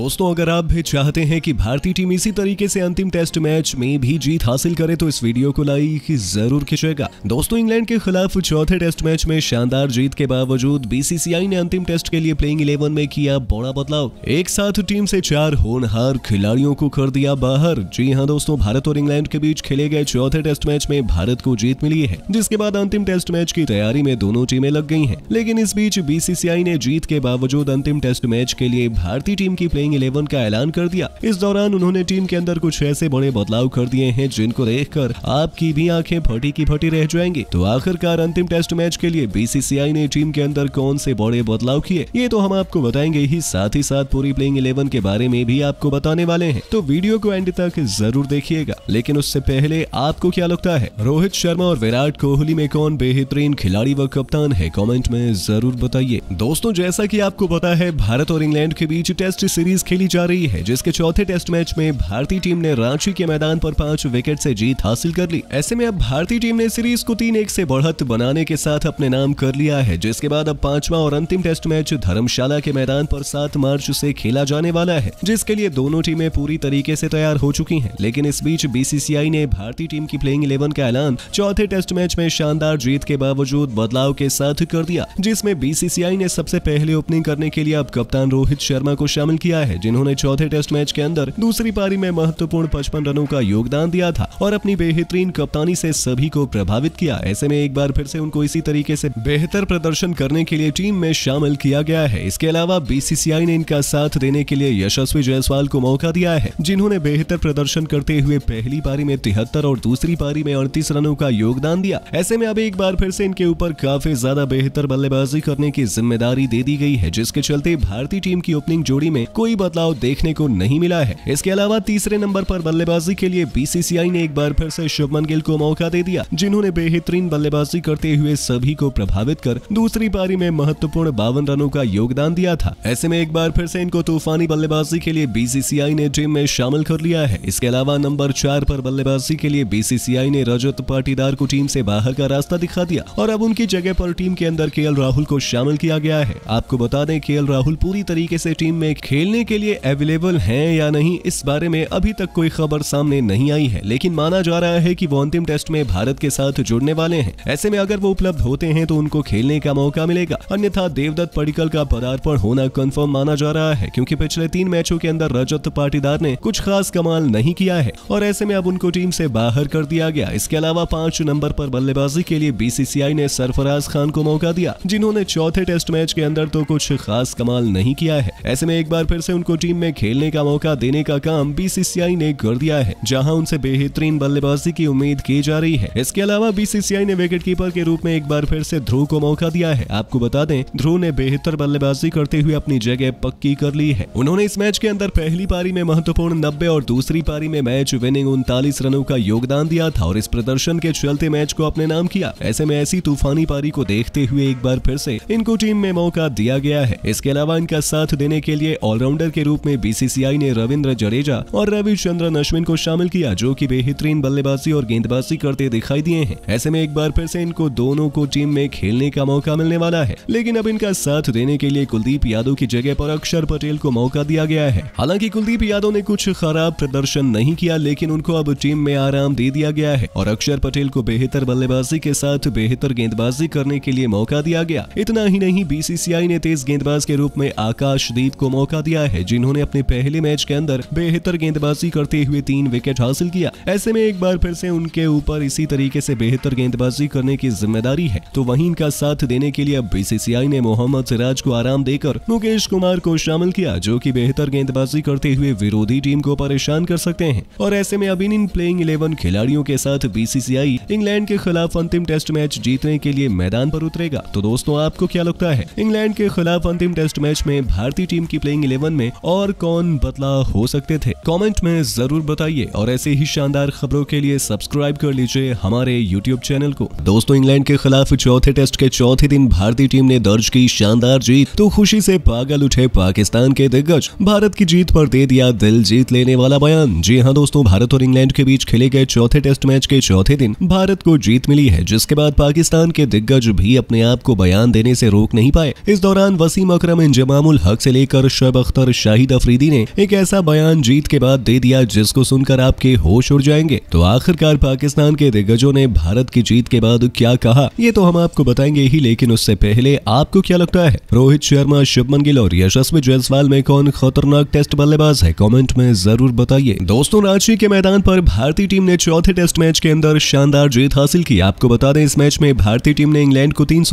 दोस्तों अगर आप भी चाहते हैं कि भारतीय टीम इसी तरीके से अंतिम टेस्ट मैच में भी जीत हासिल करे तो इस वीडियो को लाइक जरूर खींचेगा दोस्तों इंग्लैंड के खिलाफ चौथे टेस्ट मैच में शानदार जीत के बावजूद बीसीसीआई ने अंतिम टेस्ट के लिए प्लेइंग इलेवन में किया बड़ा बदलाव एक साथ टीम से चार होनहार खिलाड़ियों को कर दिया बाहर जी हाँ दोस्तों भारत और इंग्लैंड के बीच खेले गए चौथे टेस्ट मैच में भारत को जीत मिली है जिसके बाद अंतिम टेस्ट मैच की तैयारी में दोनों टीमें लग गई है लेकिन इस बीच बीसीसीआई ने जीत के बावजूद अंतिम टेस्ट मैच के लिए भारतीय टीम की प्लेइंग प्लेइंग इलेवन का ऐलान कर दिया इस दौरान उन्होंने टीम के अंदर कुछ ऐसे बड़े बदलाव कर दिए हैं जिनको देख आपकी भी आंखें फटी की फटी रह जाएंगी तो आखिरकार अंतिम टेस्ट मैच के लिए बीसीसीआई ने टीम के अंदर कौन से बड़े बदलाव किए ये तो हम आपको बताएंगे ही साथ ही साथ पूरी प्लेइंग इलेवन के बारे में भी आपको बताने वाले हैं तो वीडियो को एंड तक जरूर देखिएगा लेकिन उससे पहले आपको क्या लगता है रोहित शर्मा और विराट कोहली में कौन बेहतरीन खिलाड़ी व कप्तान है कमेंट में जरूर बताइए दोस्तों जैसा कि आपको पता है भारत और इंग्लैंड के बीच टेस्ट सीरीज सीरीज खेली जा रही है जिसके चौथे टेस्ट मैच में भारतीय टीम ने रांची के मैदान पर पांच विकेट से जीत हासिल कर ली ऐसे में अब भारतीय टीम ने सीरीज को तीन एक से बढ़त बनाने के साथ अपने नाम कर लिया है जिसके बाद अब पांचवा और अंतिम टेस्ट मैच धर्मशाला के मैदान पर सात मार्च से खेला जाने वाला है जिसके लिए दोनों टीमें पूरी तरीके से तैयार हो चुकी हैं लेकिन इस बीच बीसीसीआई ने भारतीय टीम की प्लेइंग इलेवन का ऐलान चौथे टेस्ट मैच में शानदार जीत के बावजूद बदलाव के साथ कर दिया जिसमें बीसीसीआई ने सबसे पहले ओपनिंग करने के लिए अब कप्तान रोहित शर्मा को शामिल किया किया है जिन्होंने चौथे टेस्ट मैच के अंदर दूसरी पारी में महत्वपूर्ण पचपन रनों का योगदान दिया था और अपनी बेहतरीन कप्तानी से सभी को प्रभावित किया ऐसे में एक बार फिर से उनको इसी तरीके से बेहतर प्रदर्शन करने के लिए टीम में शामिल किया गया है इसके अलावा बीसीसीआई ने इनका साथ देने के लिए यशस्वी जायसवाल को मौका दिया है जिन्होंने बेहतर प्रदर्शन करते हुए पहली पारी में तिहत्तर और दूसरी पारी में अड़तीस रनों का योगदान दिया ऐसे में अब एक बार फिर से इनके ऊपर काफी ज्यादा बेहतर बल्लेबाजी करने की जिम्मेदारी दे दी गई है जिसके चलते भारतीय टीम की ओपनिंग जोड़ी में कोई कोई बदलाव देखने को नहीं मिला है इसके अलावा तीसरे नंबर पर बल्लेबाजी के लिए बीसीसीआई ने एक बार फिर से शुभमन गिल को मौका दे दिया जिन्होंने बेहतरीन बल्लेबाजी करते हुए सभी को प्रभावित कर दूसरी पारी में महत्वपूर्ण बावन रनों का योगदान दिया था ऐसे में एक बार फिर से इनको तूफानी बल्लेबाजी के लिए बीसीसीआई ने टीम में शामिल कर लिया है इसके अलावा नंबर चार पर बल्लेबाजी के लिए बीसीसीआई ने रजत पाटीदार को टीम से बाहर का रास्ता दिखा दिया और अब उनकी जगह पर टीम के अंदर के राहुल को शामिल किया गया है आपको बता दें के राहुल पूरी तरीके से टीम में खेलने लेने के लिए अवेलेबल हैं या नहीं इस बारे में अभी तक कोई खबर सामने नहीं आई है लेकिन माना जा रहा है कि वो अंतिम टेस्ट में भारत के साथ जुड़ने वाले हैं ऐसे में अगर वो उपलब्ध होते हैं तो उनको खेलने का मौका मिलेगा अन्यथा देवदत्त पडिकल का पदार्पण होना कन्फर्म माना जा रहा है क्योंकि पिछले तीन मैचों के अंदर रजत पाटीदार ने कुछ खास कमाल नहीं किया है और ऐसे में अब उनको टीम से बाहर कर दिया गया इसके अलावा पांच नंबर पर बल्लेबाजी के लिए बीसीसीआई ने सरफराज खान को मौका दिया जिन्होंने चौथे टेस्ट मैच के अंदर तो कुछ खास कमाल नहीं किया है ऐसे में एक बार फिर से उनको टीम में खेलने का मौका देने का काम बीसीसीआई ने कर दिया है जहां उनसे बेहतरीन बल्लेबाजी की उम्मीद की जा रही है इसके अलावा बीसीसीआई ने विकेट कीपर के रूप में एक बार फिर से ध्रुव को मौका दिया है आपको बता दें ध्रुव ने बेहतर बल्लेबाजी करते हुए अपनी जगह पक्की कर ली है उन्होंने इस मैच के अंदर पहली पारी में महत्वपूर्ण नब्बे और दूसरी पारी में मैच विनिंग उनतालीस रनों का योगदान दिया था और इस प्रदर्शन के चलते मैच को अपने नाम किया ऐसे में ऐसी तूफानी पारी को देखते हुए एक बार फिर से इनको टीम में मौका दिया गया है इसके अलावा इनका साथ देने के लिए ऑलराउंड डिफेंडर के रूप में बीसीसीआई ने रविंद्र जडेजा और रविचंद्रन अश्विन को शामिल किया जो की बेहतरीन बल्लेबाजी और गेंदबाजी करते दिखाई दिए हैं ऐसे में एक बार फिर से इनको दोनों को टीम में खेलने का मौका मिलने वाला है लेकिन अब इनका साथ देने के लिए कुलदीप यादव की जगह पर अक्षर पटेल को मौका दिया गया है हालांकि कुलदीप यादव ने कुछ खराब प्रदर्शन नहीं किया लेकिन उनको अब टीम में आराम दे दिया गया है और अक्षर पटेल को बेहतर बल्लेबाजी के साथ बेहतर गेंदबाजी करने के लिए मौका दिया गया इतना ही नहीं बीसीसीआई ने तेज गेंदबाज के रूप में आकाशदीप को मौका दिया है है जिन्होंने अपने पहले मैच के अंदर बेहतर गेंदबाजी करते हुए तीन विकेट हासिल किया ऐसे में एक बार फिर से उनके ऊपर इसी तरीके से बेहतर गेंदबाजी करने की जिम्मेदारी है तो वही इनका साथ देने के लिए अब बीसीसीआई ने मोहम्मद सिराज को आराम देकर मुकेश कुमार को शामिल किया जो की बेहतर गेंदबाजी करते हुए विरोधी टीम को परेशान कर सकते हैं और ऐसे में अब इन प्लेइंग इलेवन खिलाड़ियों के साथ बीसीसीआई इंग्लैंड के खिलाफ अंतिम टेस्ट मैच जीतने के लिए मैदान पर उतरेगा तो दोस्तों आपको क्या लगता है इंग्लैंड के खिलाफ अंतिम टेस्ट मैच में भारतीय टीम की प्लेइंग इलेवन में और कौन बदला हो सकते थे कॉमेंट में जरूर बताइए और ऐसे ही शानदार खबरों के लिए सब्सक्राइब कर लीजिए हमारे यूट्यूब चैनल को दोस्तों इंग्लैंड के खिलाफ चौथे टेस्ट के चौथे दिन भारतीय टीम ने दर्ज की शानदार जीत तो खुशी से पागल उठे पाकिस्तान के दिग्गज भारत की जीत पर दे दिया दिल जीत लेने वाला बयान जी हाँ दोस्तों भारत और इंग्लैंड के बीच खेले गए चौथे टेस्ट मैच के चौथे दिन भारत को जीत मिली है जिसके बाद पाकिस्तान के दिग्गज भी अपने आप को बयान देने से रोक नहीं पाए इस दौरान वसीम अकरम इंजमाम हक से लेकर शब अख्तर शाहिद अफरीदी ने एक ऐसा बयान जीत के बाद दे दिया जिसको सुनकर आपके होश उड़ जाएंगे तो आखिरकार पाकिस्तान के दिग्गजों ने भारत की जीत के बाद क्या कहा ये तो हम आपको बताएंगे ही लेकिन उससे पहले आपको क्या लगता है रोहित शर्मा शुभमन गिल और यशस्वी जयसवाल में कौन खतरनाक टेस्ट बल्लेबाज है कॉमेंट में जरूर बताइए दोस्तों रांची के मैदान पर भारतीय टीम ने चौथे टेस्ट मैच के अंदर शानदार जीत हासिल की आपको बता दें इस मैच में भारतीय टीम ने इंग्लैंड को तीन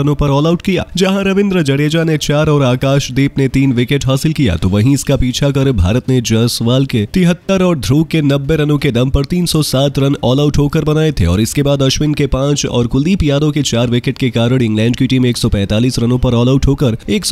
रनों पर ऑल आउट किया जहां रविंद्र जडेजा ने चार और आकाशदीप ने तीन विकेट हासिल हासिल किया तो वहीं इसका पीछा कर भारत ने जायसवाल के तिहत्तर और ध्रुव के नब्बे रनों के दम पर 307 रन ऑल आउट होकर बनाए थे और इसके बाद अश्विन के पांच और कुलदीप यादव के चार विकेट के कारण इंग्लैंड की टीम एक रनों पर ऑल आउट होकर एक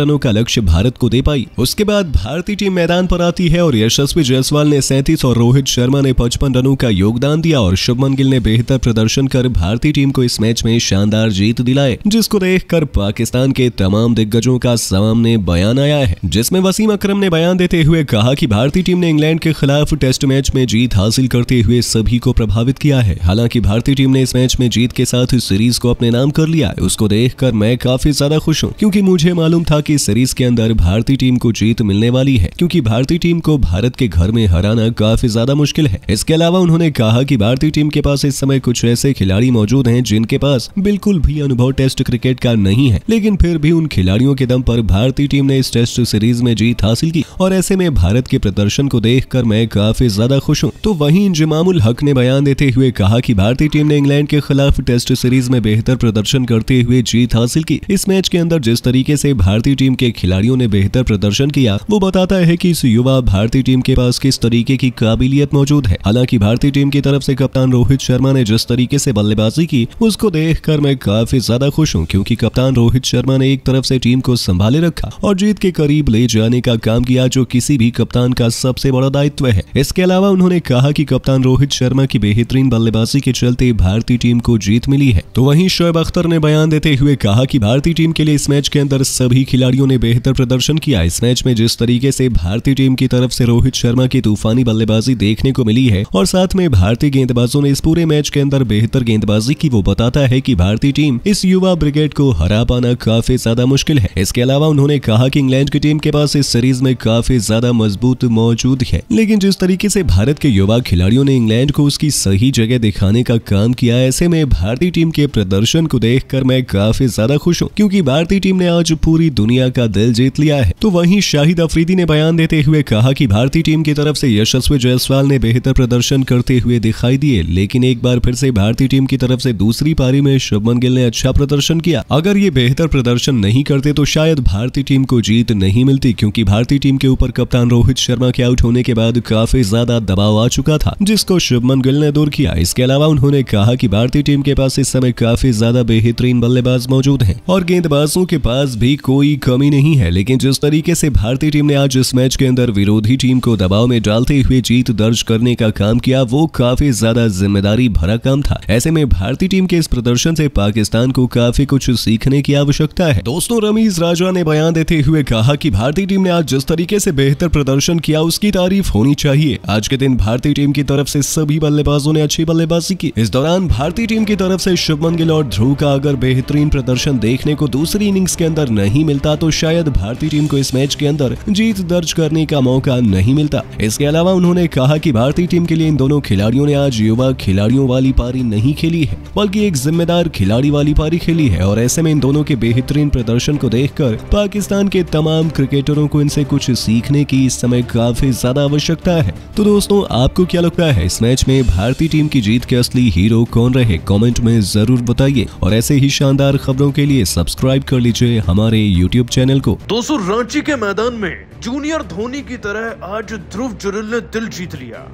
रनों का लक्ष्य भारत को दे पाई उसके बाद भारतीय टीम मैदान पर आती है और यशस्वी जायसवाल ने सैंतीस और रोहित शर्मा ने पचपन रनों का योगदान दिया और शुभमन गिल ने बेहतर प्रदर्शन कर भारतीय टीम को इस मैच में शानदार जीत दिलाए जिसको देखकर पाकिस्तान के तमाम दिग्गजों का सामने बयान आया है जिसमें वसीम अकरम ने बयान देते हुए कहा कि भारतीय टीम ने इंग्लैंड के खिलाफ टेस्ट मैच में जीत हासिल करते हुए सभी को प्रभावित किया है हालांकि भारतीय टीम ने इस मैच में जीत के साथ सीरीज को अपने नाम कर लिया है उसको देखकर मैं काफी ज्यादा खुश हूँ क्यूँकी मुझे मालूम था की सीरीज के अंदर भारतीय टीम को जीत मिलने वाली है क्यूँकी भारतीय टीम को भारत के घर में हराना काफी ज्यादा मुश्किल है इसके अलावा उन्होंने कहा की भारतीय टीम के पास इस समय कुछ ऐसे खिलाड़ी मौजूद है जिनके पास बिल्कुल भी अनुभव टेस्ट क्रिकेट का नहीं है लेकिन फिर भी उन खिलाड़ियों के दम पर भारतीय टीम ने इस टेस्ट सीरीज सीरीज में जीत हासिल की और ऐसे में भारत के प्रदर्शन को देख मैं काफी ज्यादा खुश हूँ तो वही इंजमामुल हक ने बयान देते हुए कहा की भारतीय टीम ने इंग्लैंड के खिलाफ टेस्ट सीरीज में बेहतर प्रदर्शन करते हुए जीत हासिल की इस मैच के अंदर जिस तरीके से भारतीय टीम के खिलाड़ियों ने बेहतर प्रदर्शन किया वो बताता है कि इस युवा भारतीय टीम के पास किस तरीके की काबिलियत मौजूद है हालांकि भारतीय टीम की तरफ से कप्तान रोहित शर्मा ने जिस तरीके से बल्लेबाजी की उसको देखकर मैं काफी ज्यादा खुश हूँ क्योंकि कप्तान रोहित शर्मा ने एक तरफ से टीम को संभाले रखा और जीत के करीब ले जाने का काम किया जो किसी भी कप्तान का सबसे बड़ा दायित्व है इसके अलावा उन्होंने कहा कि कप्तान रोहित शर्मा की बेहतरीन बल्लेबाजी के चलते भारतीय टीम को जीत मिली है तो वहीं शोएब अख्तर ने बयान देते हुए कहा कि भारतीय टीम के लिए इस मैच के अंदर सभी खिलाड़ियों ने बेहतर प्रदर्शन किया इस मैच में जिस तरीके से भारतीय टीम की तरफ से रोहित शर्मा की तूफानी बल्लेबाजी देखने को मिली है और साथ में भारतीय गेंदबाजों ने इस पूरे मैच के अंदर बेहतर गेंदबाजी की वो बताता है की भारतीय टीम इस युवा ब्रिगेड को हरा पाना काफी ज्यादा मुश्किल है इसके अलावा उन्होंने कहा की इंग्लैंड की टीम के के पास इस सीरीज में काफी ज्यादा मजबूत मौजूद है लेकिन जिस तरीके से भारत के युवा खिलाड़ियों ने इंग्लैंड को उसकी सही जगह दिखाने का काम किया ऐसे में भारतीय टीम के प्रदर्शन को देख मैं काफी ज्यादा खुश हूँ क्यूँकी भारतीय टीम ने आज पूरी दुनिया का दिल जीत लिया है तो वही शाहिद अफरीदी ने बयान देते हुए कहा की भारतीय टीम की तरफ ऐसी यशस्वी जायसवाल ने बेहतर प्रदर्शन करते हुए दिखाई दिए लेकिन एक बार फिर से भारतीय टीम की तरफ से दूसरी पारी में शुभमन गिल ने अच्छा प्रदर्शन किया अगर ये बेहतर प्रदर्शन नहीं करते तो शायद भारतीय टीम को जीत नहीं मिल मिलती क्योंकि भारतीय टीम के ऊपर कप्तान रोहित शर्मा के आउट होने के बाद काफी ज्यादा दबाव आ चुका था जिसको शुभमन गिल ने दूर किया इसके अलावा उन्होंने कहा की भारतीय टीम के पास इस समय काफी ज्यादा बेहतरीन बल्लेबाज मौजूद है और गेंदबाजों के पास भी कोई कमी नहीं है लेकिन जिस तरीके से भारतीय टीम ने आज इस मैच के अंदर विरोधी टीम को दबाव में डालते हुए जीत दर्ज करने का काम किया वो काफी ज्यादा जिम्मेदारी भरा काम था ऐसे में भारतीय टीम के इस प्रदर्शन से पाकिस्तान को काफी कुछ सीखने की आवश्यकता है दोस्तों रमीज राजा ने बयान देते हुए कहा की भारत भारतीय टीम ने आज जिस तरीके से बेहतर प्रदर्शन किया उसकी तारीफ होनी चाहिए आज के दिन भारतीय टीम की तरफ से सभी बल्लेबाजों ने अच्छी बल्लेबाजी की इस दौरान भारतीय टीम की तरफ से शुभमन गिल और ध्रुव का अगर बेहतरीन प्रदर्शन देखने को दूसरी इनिंग्स के अंदर नहीं मिलता तो शायद भारतीय टीम को इस मैच के अंदर जीत दर्ज करने का मौका नहीं मिलता इसके अलावा उन्होंने कहा की भारतीय टीम के लिए इन दोनों खिलाड़ियों ने आज युवा खिलाड़ियों वाली पारी नहीं खेली है बल्कि एक जिम्मेदार खिलाड़ी वाली पारी खेली है और ऐसे में इन दोनों के बेहतरीन प्रदर्शन को देखकर पाकिस्तान के तमाम क्रिकेट क्रिकेटरों को इनसे कुछ सीखने की इस समय काफी ज्यादा आवश्यकता है तो दोस्तों आपको क्या लगता है इस मैच में भारतीय टीम की जीत के असली हीरो कौन रहे कॉमेंट में जरूर बताइए और ऐसे ही शानदार खबरों के लिए सब्सक्राइब कर लीजिए हमारे यूट्यूब चैनल को दोस्तों रांची के मैदान में जूनियर धोनी की तरह आज ध्रुव जुरल ने दिल जीत लिया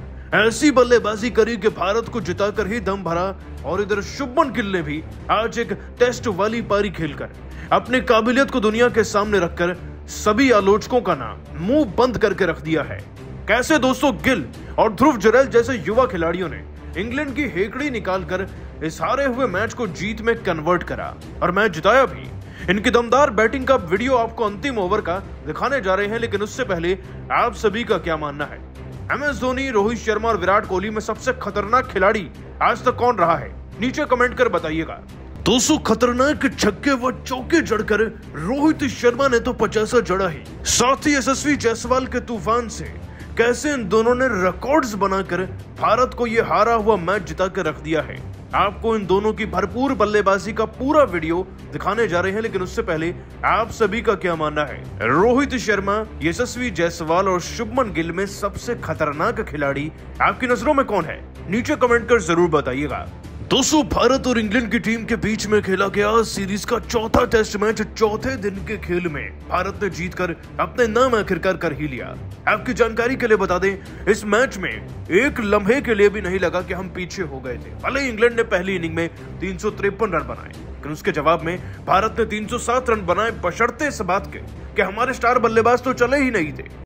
ऐसी बल्लेबाजी करी कि भारत को जिताकर ही दम भरा और इधर शुभमन गिल ने भी आज एक टेस्ट वाली पारी खेलकर अपने काबिलियत को दुनिया के सामने रखकर सभी आलोचकों का नाम मुंह बंद करके रख दिया है कैसे दोस्तों गिल और ध्रुव जरेल जैसे युवा खिलाड़ियों ने इंग्लैंड की हेकड़ी निकालकर इस हारे हुए मैच को जीत में कन्वर्ट करा और मैच जिताया भी इनकी दमदार बैटिंग का वीडियो आपको अंतिम ओवर का दिखाने जा रहे हैं लेकिन उससे पहले आप सभी का क्या मानना है एम एस धोनी रोहित शर्मा और विराट कोहली में सबसे खतरनाक खिलाड़ी आज तक कौन रहा है नीचे कमेंट कर बताइएगा 200 खतरनाक छक्के व चौके जड़कर रोहित शर्मा ने तो पचासा जड़ा ही साथ ही यशस्वी जायसवाल के तूफान से कैसे इन दोनों ने रिकॉर्ड्स बनाकर भारत को ये हारा हुआ मैच जिता कर रख दिया है आपको इन दोनों की भरपूर बल्लेबाजी का पूरा वीडियो दिखाने जा रहे हैं लेकिन उससे पहले आप सभी का क्या मानना है रोहित शर्मा यशस्वी जायसवाल और शुभमन गिल में सबसे खतरनाक खिलाड़ी आपकी नजरों में कौन है नीचे कमेंट कर जरूर बताइएगा दोस्तों भारत और इंग्लैंड की टीम के बीच में खेला गया सीरीज का चौथा टेस्ट मैच चौथे दिन के खेल में भारत ने जीतकर अपने नाम आखिरकार कर ही लिया आपकी जानकारी के लिए बता दें इस मैच में एक लम्हे के लिए भी नहीं लगा कि हम पीछे हो गए थे भले इंग्लैंड ने पहली इनिंग में तीन रन बनाए लेकिन उसके जवाब में भारत ने तीन रन बनाए बशर्ते इस बात के कि हमारे स्टार बल्लेबाज तो चले ही नहीं थे